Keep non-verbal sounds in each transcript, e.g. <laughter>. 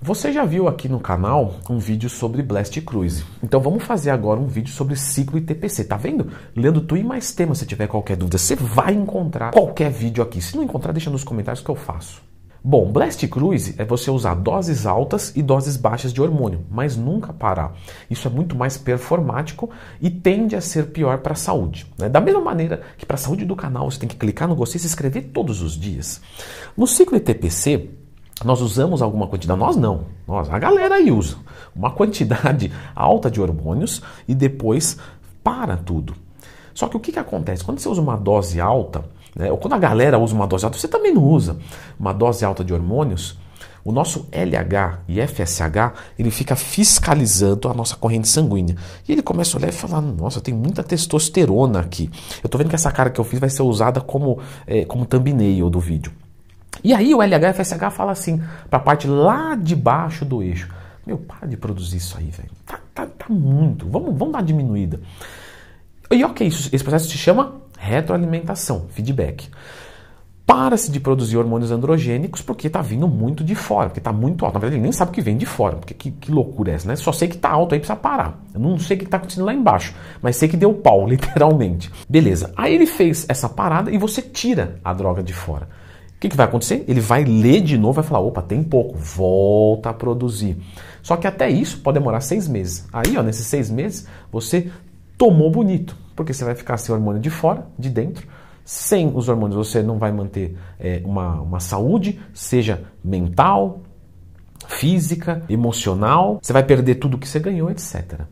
Você já viu aqui no canal um vídeo sobre Blast Cruise. Então vamos fazer agora um vídeo sobre ciclo ITPC. Tá vendo? Lendo tu e mais temas, se tiver qualquer dúvida, você vai encontrar qualquer vídeo aqui. Se não encontrar, deixa nos comentários que eu faço. Bom, Blast Cruise é você usar doses altas e doses baixas de hormônio, mas nunca parar. Isso é muito mais performático e tende a ser pior para a saúde. Né? Da mesma maneira que para a saúde do canal você tem que clicar no gostei e se inscrever todos os dias. No ciclo ITPC, nós usamos alguma quantidade, nós não, nós, a galera aí usa uma quantidade <laughs> alta de hormônios e depois para tudo. Só que o que, que acontece? Quando você usa uma dose alta, né, ou quando a galera usa uma dose alta, você também não usa uma dose alta de hormônios, o nosso LH e FSH, ele fica fiscalizando a nossa corrente sanguínea. E ele começa a olhar e falar: Nossa, tem muita testosterona aqui. Eu tô vendo que essa cara que eu fiz vai ser usada como, é, como thumbnail do vídeo. E aí o LHFSH fala assim, para a parte lá de baixo do eixo. Meu, para de produzir isso aí, velho. Tá, tá, tá, muito. Vamos, vamos dar diminuída. E ok, isso, esse processo se chama retroalimentação, feedback. Para-se de produzir hormônios androgênicos porque está vindo muito de fora, porque está muito alto. Na verdade, ele nem sabe o que vem de fora, porque que, que loucura é essa, né? Só sei que está alto aí, precisa parar. Eu não sei o que está acontecendo lá embaixo, mas sei que deu pau, <laughs> literalmente. Beleza, aí ele fez essa parada e você tira a droga de fora que, que vai acontecer? Ele vai ler de novo, vai falar: opa, tem pouco, volta a produzir. Só que até isso pode demorar seis meses. Aí, ó, nesses seis meses, você tomou bonito, porque você vai ficar sem hormônio de fora, de dentro. Sem os hormônios, você não vai manter é, uma, uma saúde, seja mental, física, emocional. Você vai perder tudo que você ganhou, etc.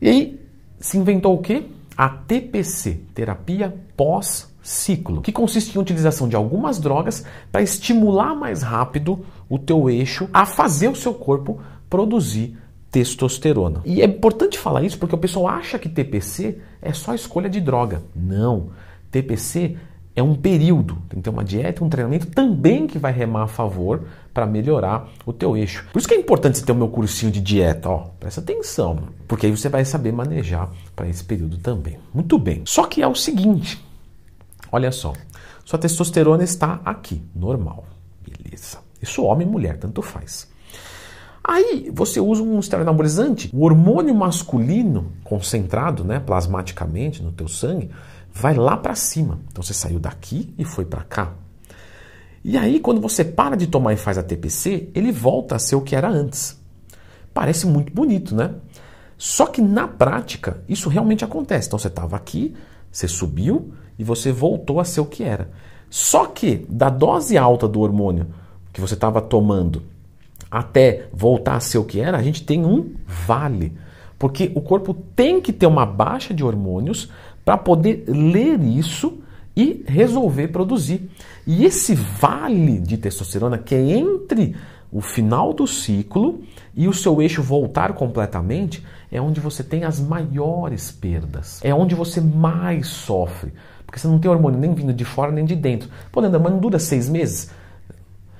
E aí, se inventou o quê? A TPC, terapia pós ciclo, que consiste em utilização de algumas drogas para estimular mais rápido o teu eixo a fazer o seu corpo produzir testosterona. E é importante falar isso porque o pessoal acha que TPC é só escolha de droga. Não. TPC é um período, tem que ter uma dieta, um treinamento também que vai remar a favor para melhorar o teu eixo. Por isso que é importante você ter o meu cursinho de dieta, ó, presta atenção, porque aí você vai saber manejar para esse período também. Muito bem. Só que é o seguinte, Olha só, sua testosterona está aqui, normal. Beleza. Isso homem e mulher, tanto faz. Aí você usa um esteroideanabolizante, o hormônio masculino concentrado, né, plasmaticamente no teu sangue, vai lá para cima. Então você saiu daqui e foi para cá. E aí quando você para de tomar e faz a TPC, ele volta a ser o que era antes. Parece muito bonito, né? Só que na prática isso realmente acontece. Então você estava aqui, você subiu, e você voltou a ser o que era. Só que da dose alta do hormônio que você estava tomando até voltar a ser o que era, a gente tem um vale. Porque o corpo tem que ter uma baixa de hormônios para poder ler isso e resolver produzir. E esse vale de testosterona que é entre o final do ciclo e o seu eixo voltar completamente é onde você tem as maiores perdas, é onde você mais sofre. Porque você não tem hormônio nem vindo de fora nem de dentro. Pô, Leandro, mas não dura seis meses?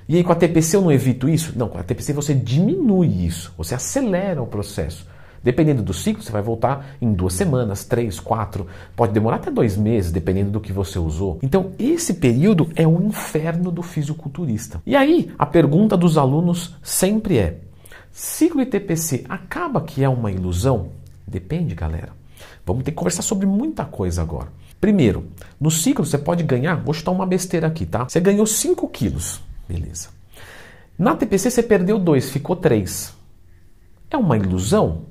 E aí com a TPC eu não evito isso? Não, com a TPC você diminui isso, você acelera o processo. Dependendo do ciclo, você vai voltar em duas semanas, três, quatro, pode demorar até dois meses, dependendo do que você usou. Então, esse período é o inferno do fisiculturista. E aí, a pergunta dos alunos sempre é: ciclo e TPC acaba que é uma ilusão? Depende, galera. Vamos ter que conversar sobre muita coisa agora. Primeiro, no ciclo você pode ganhar, vou chutar uma besteira aqui, tá? Você ganhou 5 quilos, beleza. Na TPC você perdeu 2, ficou 3. É uma ilusão?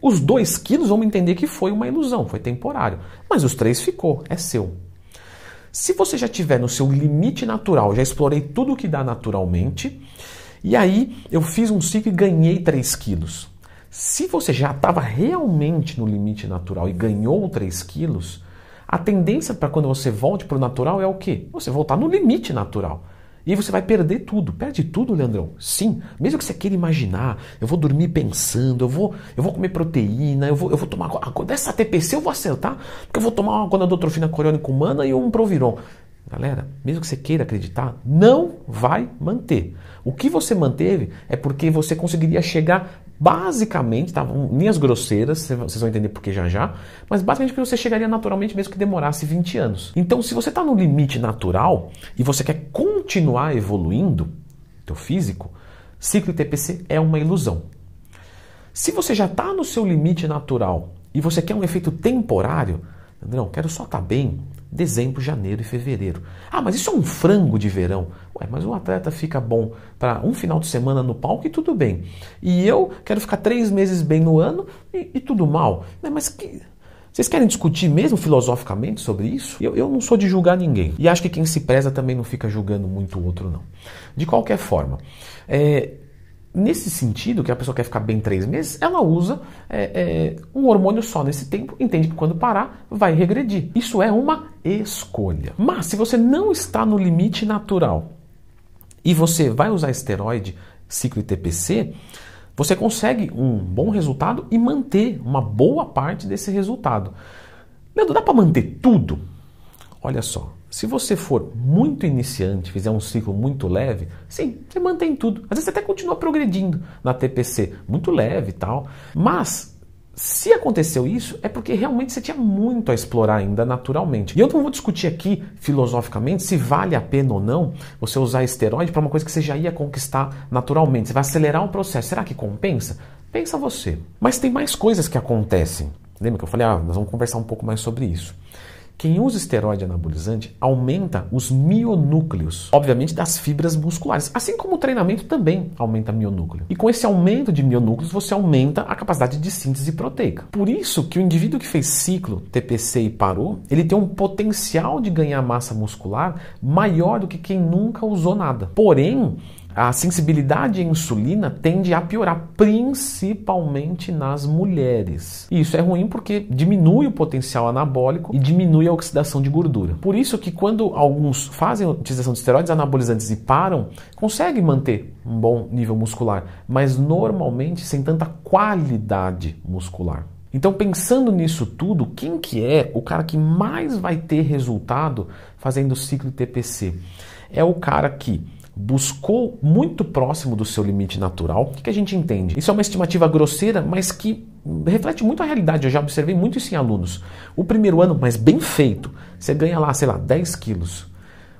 Os 2 quilos vamos entender que foi uma ilusão, foi temporário. Mas os 3 ficou, é seu. Se você já tiver no seu limite natural, já explorei tudo que dá naturalmente, e aí eu fiz um ciclo e ganhei 3 quilos. Se você já estava realmente no limite natural e ganhou 3 quilos, a tendência para quando você volte para o natural é o quê? Você voltar no limite natural. E você vai perder tudo. Perde tudo, Leandrão? Sim. Mesmo que você queira imaginar, eu vou dormir pensando, eu vou, eu vou comer proteína, eu vou, eu vou tomar. Dessa TPC eu vou acertar, porque eu vou tomar uma gonadotrofina coriônica humana e um proviron. Galera, mesmo que você queira acreditar, não vai manter. O que você manteve é porque você conseguiria chegar Basicamente, tá, linhas grosseiras, vocês vão entender por que já já, mas basicamente que você chegaria naturalmente mesmo que demorasse 20 anos. Então, se você está no limite natural e você quer continuar evoluindo, teu físico, ciclo TPC é uma ilusão. Se você já está no seu limite natural e você quer um efeito temporário, não, quero só estar tá bem, dezembro, janeiro e fevereiro. Ah, mas isso é um frango de verão. Ué, mas um atleta fica bom para um final de semana no palco e tudo bem. E eu quero ficar três meses bem no ano e, e tudo mal. Né? Mas que... Vocês querem discutir mesmo filosoficamente sobre isso? Eu, eu não sou de julgar ninguém. E acho que quem se preza também não fica julgando muito o outro, não. De qualquer forma, é, nesse sentido, que a pessoa quer ficar bem três meses, ela usa é, é, um hormônio só nesse tempo, entende que quando parar vai regredir. Isso é uma escolha. Mas se você não está no limite natural e você vai usar esteroide, ciclo ITPC, você consegue um bom resultado e manter uma boa parte desse resultado. Leandro, dá para manter tudo? Olha só, se você for muito iniciante, fizer um ciclo muito leve, sim, você mantém tudo. Às vezes você até continua progredindo na TPC, muito leve e tal. Mas se aconteceu isso, é porque realmente você tinha muito a explorar ainda naturalmente. E eu não vou discutir aqui filosoficamente se vale a pena ou não você usar esteroide para uma coisa que você já ia conquistar naturalmente. Você vai acelerar o processo. Será que compensa? Pensa você. Mas tem mais coisas que acontecem. Lembra que eu falei, ah, nós vamos conversar um pouco mais sobre isso. Quem usa esteroide anabolizante aumenta os mionúcleos, obviamente das fibras musculares, assim como o treinamento também aumenta mionúcleo. E com esse aumento de mionúcleos, você aumenta a capacidade de síntese proteica. Por isso que o indivíduo que fez ciclo, TPC e parou, ele tem um potencial de ganhar massa muscular maior do que quem nunca usou nada. Porém, a sensibilidade à insulina tende a piorar, principalmente nas mulheres. E isso é ruim porque diminui o potencial anabólico e diminui a oxidação de gordura. Por isso que quando alguns fazem utilização de esteroides anabolizantes e param, conseguem manter um bom nível muscular, mas normalmente sem tanta qualidade muscular. Então, pensando nisso tudo, quem que é o cara que mais vai ter resultado fazendo o ciclo TPC? É o cara que buscou muito próximo do seu limite natural, o que, a gente entende? Isso é uma estimativa grosseira, mas que reflete muito a realidade. Eu já observei muito isso em alunos. O primeiro ano, mas bem feito, você ganha lá, sei lá, 10 quilos.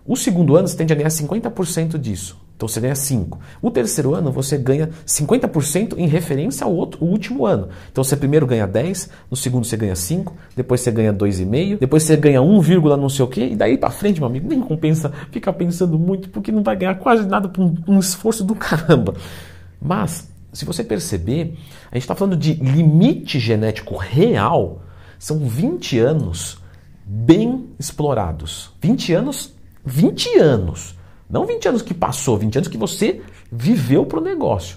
O segundo ano, você tende a ganhar 50% disso. Então você ganha 5. O terceiro ano você ganha 50% em referência ao outro, último ano. Então você primeiro ganha 10, no segundo você ganha 5, depois você ganha 2,5, depois você ganha 1, não sei o quê, e daí para frente, meu amigo, nem compensa ficar pensando muito porque não vai ganhar quase nada por um, um esforço do caramba. Mas, se você perceber, a gente está falando de limite genético real, são 20 anos bem explorados. 20 anos, 20 anos não 20 anos que passou, 20 anos que você viveu para o negócio.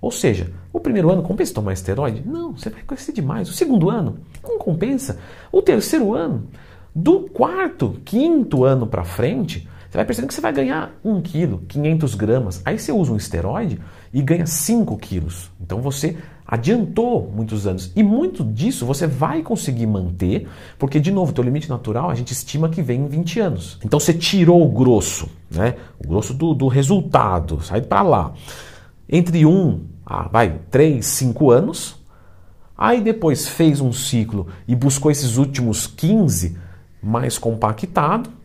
Ou seja, o primeiro ano compensa tomar esteroide? Não, você vai crescer demais. O segundo ano não compensa. O terceiro ano, do quarto, quinto ano para frente, você vai percebendo que você vai ganhar 1 quilo, 500 gramas. Aí você usa um esteroide, e ganha 5 quilos. Então você adiantou muitos anos. E muito disso você vai conseguir manter, porque, de novo, teu limite natural a gente estima que vem em 20 anos. Então você tirou o grosso, né? o grosso do, do resultado, sai para lá. Entre um, ah, vai, 3, 5 anos, aí depois fez um ciclo e buscou esses últimos 15 mais compactado,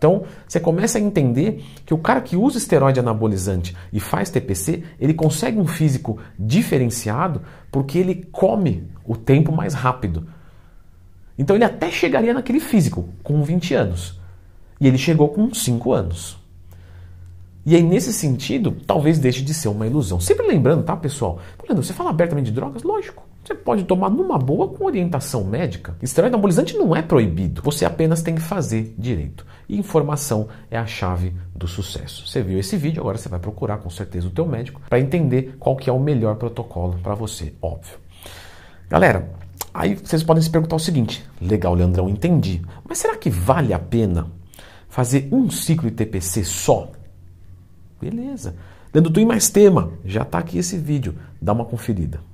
então, você começa a entender que o cara que usa esteroide anabolizante e faz TPC, ele consegue um físico diferenciado porque ele come o tempo mais rápido. Então, ele até chegaria naquele físico com 20 anos. E ele chegou com 5 anos. E aí, nesse sentido, talvez deixe de ser uma ilusão. Sempre lembrando, tá, pessoal? você fala abertamente de drogas? Lógico. Você pode tomar numa boa com orientação médica. Esteroide anabolizante não é proibido, você apenas tem que fazer direito. E informação é a chave do sucesso. Você viu esse vídeo, agora você vai procurar com certeza o teu médico para entender qual que é o melhor protocolo para você, óbvio. Galera, aí vocês podem se perguntar o seguinte: legal, Leandrão, entendi. Mas será que vale a pena fazer um ciclo de TPC só? Beleza. Leandro, tu mais tema? Já está aqui esse vídeo. Dá uma conferida.